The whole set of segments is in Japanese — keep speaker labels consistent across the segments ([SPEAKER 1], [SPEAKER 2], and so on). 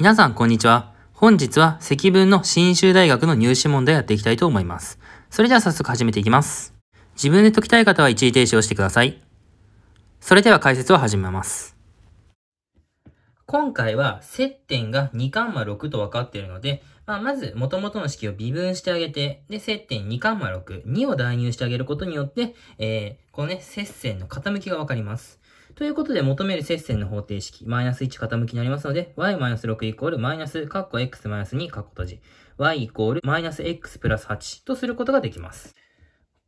[SPEAKER 1] 皆さん、こんにちは。本日は積分の新州大学の入試問題をやっていきたいと思います。それでは早速始めていきます。自分で解きたい方は一時停止をしてください。それでは解説を始めます。今回は接点が2カンマ6と分かっているので、まあ、まず元々の式を微分してあげて、で、接点2カンマ6、2を代入してあげることによって、えー、このね、接線の傾きが分かります。ということで、求める接線の方程式、マイナス1傾きになりますので、y-6 イコールマイナス、カッコ x マイナス2、カッコ閉じ、y イコールマイナス x プラス8とすることができます。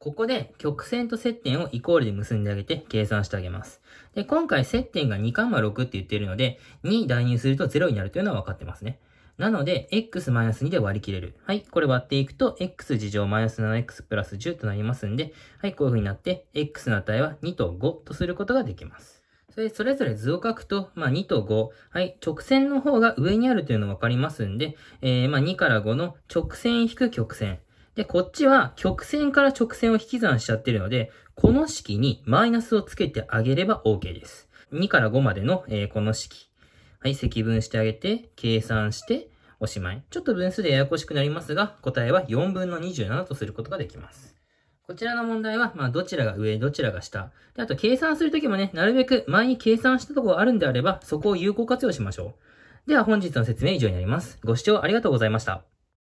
[SPEAKER 1] ここで曲線と接点をイコールで結んであげて計算してあげます。で、今回接点が2カンマ6って言ってるので、2代入すると0になるというのは分かってますね。なので、x-2 で割り切れる。はい。これ割っていくと、x 事乗 7x プラス10となりますんで、はい。こういう風になって、x の値は2と5とすることができます。それ、それぞれ図を書くと、まあ、2と5。はい。直線の方が上にあるというの分かりますんで、えー、まあ、2から5の直線引く曲線。で、こっちは曲線から直線を引き算しちゃってるので、この式にマイナスをつけてあげれば OK です。2から5までの、えー、この式。はい、積分してあげて、計算して、おしまい。
[SPEAKER 2] ちょっと分数でやや
[SPEAKER 1] こしくなりますが、答えは4分の27とすることができます。
[SPEAKER 2] こちらの問題は、
[SPEAKER 1] まあ、どちらが上、どちらが下。で、あと、計算するときもね、なるべく前に計算したところがあるんであれば、そこを有効活用しましょう。では、本日の説明以上になります。ご視聴ありがとうございました。